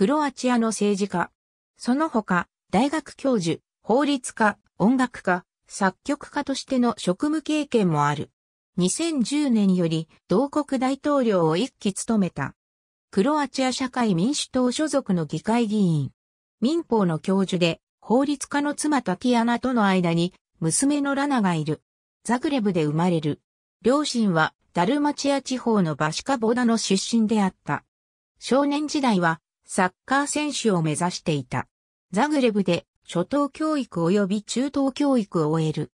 クロアチアの政治家。その他、大学教授、法律家、音楽家、作曲家としての職務経験もある。2010年より同国大統領を一期務めた。クロアチア社会民主党所属の議会議員。民法の教授で、法律家の妻タティアナとの間に、娘のラナがいる。ザグレブで生まれる。両親は、ダルマチア地方のバシカボダの出身であった。少年時代は、サッカー選手を目指していた。ザグレブで初等教育及び中等教育を終える。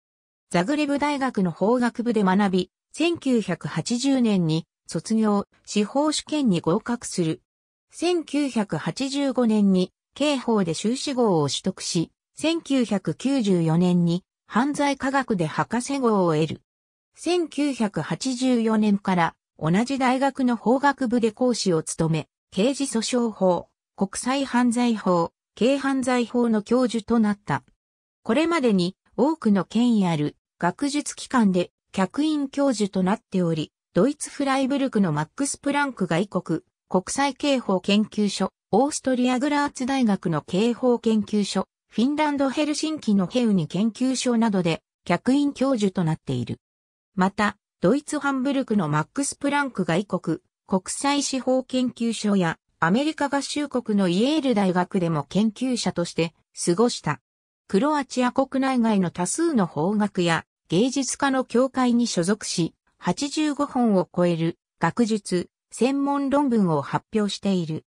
ザグレブ大学の法学部で学び、1980年に卒業、司法試験に合格する。1985年に刑法で修士号を取得し、1994年に犯罪科学で博士号を得る。1984年から同じ大学の法学部で講師を務め、刑事訴訟法、国際犯罪法、軽犯罪法の教授となった。これまでに多くの権威ある学術機関で客員教授となっており、ドイツフライブルクのマックス・プランク外国国際刑法研究所、オーストリア・グラーツ大学の刑法研究所、フィンランド・ヘルシンキのヘウニ研究所などで客員教授となっている。また、ドイツ・ハンブルクのマックス・プランク外国国際司法研究所やアメリカ合衆国のイエール大学でも研究者として過ごした。クロアチア国内外の多数の法学や芸術家の協会に所属し、85本を超える学術、専門論文を発表している。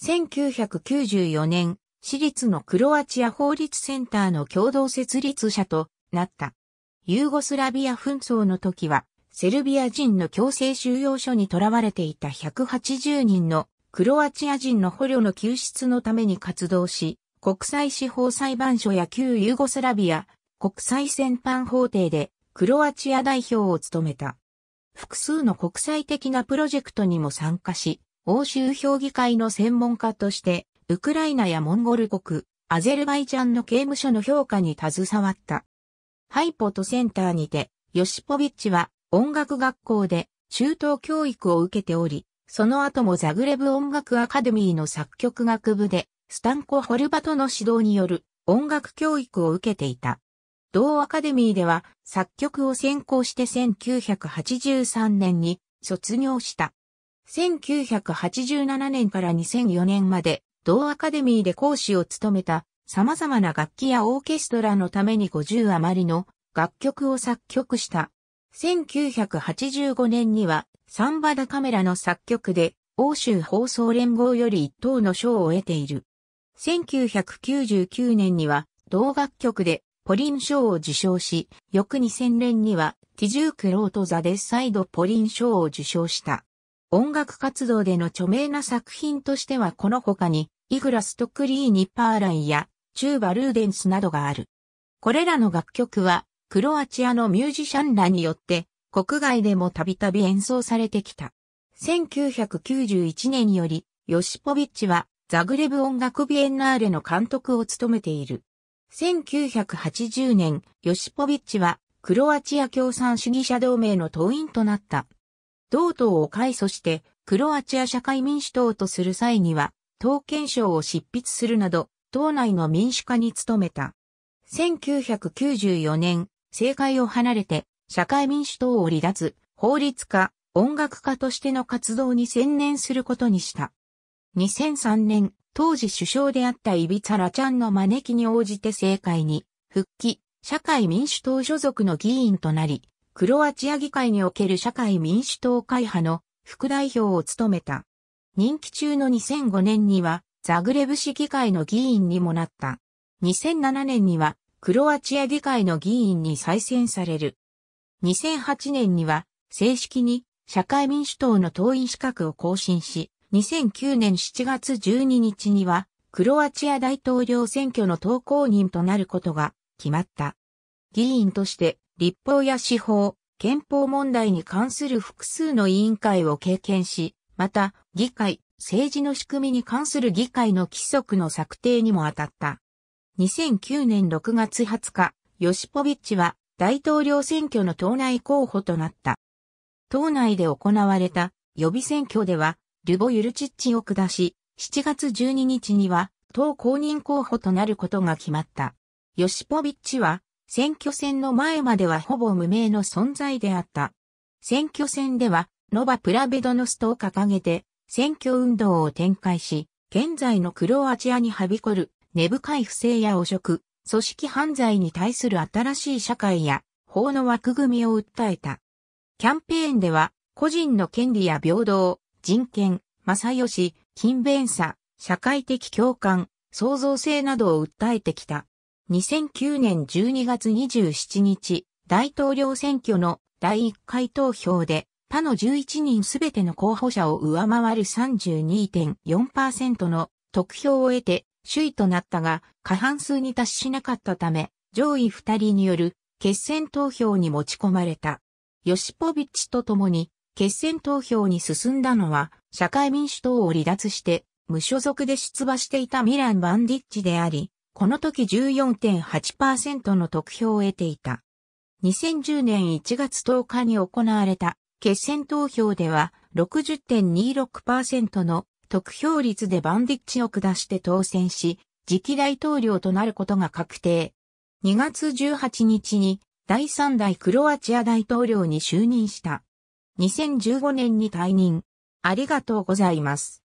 1994年、私立のクロアチア法律センターの共同設立者となった。ユーゴスラビア紛争の時は、セルビア人の強制収容所に囚われていた180人のクロアチア人の捕虜の救出のために活動し、国際司法裁判所や旧ユーゴスラビア国際戦犯法廷でクロアチア代表を務めた。複数の国際的なプロジェクトにも参加し、欧州評議会の専門家として、ウクライナやモンゴル国、アゼルバイジャンの刑務所の評価に携わった。ハイポとセンターにて、ヨシポビッチは音楽学校で中等教育を受けており、その後もザグレブ音楽アカデミーの作曲学部で、スタンコ・ホルバトの指導による音楽教育を受けていた。同アカデミーでは作曲を専攻して1983年に卒業した。1987年から2004年まで同アカデミーで講師を務めた様々な楽器やオーケストラのために50余りの楽曲を作曲した1985年には、サンバダカメラの作曲で、欧州放送連合より一等の賞を得ている。1999年には、同楽曲で、ポリン賞を受賞し、翌2000年には、ティジュークロートザ・デッサイド・ポリン賞を受賞した。音楽活動での著名な作品としてはこの他に、イグラスト・クリーニ・パーライや、チューバ・ルーデンスなどがある。これらの楽曲は、クロアチアのミュージシャンらによって国外でもたびたび演奏されてきた。1991年により、ヨシポビッチはザグレブ音楽ビエンナーレの監督を務めている。1980年、ヨシポビッチはクロアチア共産主義者同盟の党員となった。同党を改組して、クロアチア社会民主党とする際には、党憲章を執筆するなど、党内の民主化に努めた。1994年、政界を離れて、社会民主党を離脱、法律家、音楽家としての活動に専念することにした。2003年、当時首相であったイビツァラちゃんの招きに応じて政界に復帰、社会民主党所属の議員となり、クロアチア議会における社会民主党会派の副代表を務めた。任期中の2005年には、ザグレブ市議会の議員にもなった。2007年には、クロアチア議会の議員に再選される。2008年には正式に社会民主党の党員資格を更新し、2009年7月12日にはクロアチア大統領選挙の投稿人となることが決まった。議員として立法や司法、憲法問題に関する複数の委員会を経験し、また議会、政治の仕組みに関する議会の規則の策定にも当たった。2009年6月20日、ヨシポビッチは大統領選挙の党内候補となった。党内で行われた予備選挙では、ルボ・ユルチッチを下し、7月12日には党公認候補となることが決まった。ヨシポビッチは、選挙戦の前まではほぼ無名の存在であった。選挙戦では、ノバ・プラベドノストを掲げて、選挙運動を展開し、現在のクロアチアにはびこる根深い不正や汚職、組織犯罪に対する新しい社会や法の枠組みを訴えた。キャンペーンでは、個人の権利や平等、人権、正義、勤勉さ、社会的共感、創造性などを訴えてきた。2009年12月27日、大統領選挙の第1回投票で、他の11人すべての候補者を上回る32.4%の得票を得て首位となったが、過半数に達しなかったため、上位二人による決選投票に持ち込まれた。ヨシポビッチと共に決選投票に進んだのは、社会民主党を離脱して無所属で出馬していたミラン・バンディッチであり、この時14.8%の得票を得ていた。2010年1月10日に行われた決選投票では60.26%の得票率でバンディッチを下して当選し、次期大統領となることが確定。2月18日に第3代クロアチア大統領に就任した。2015年に退任。ありがとうございます。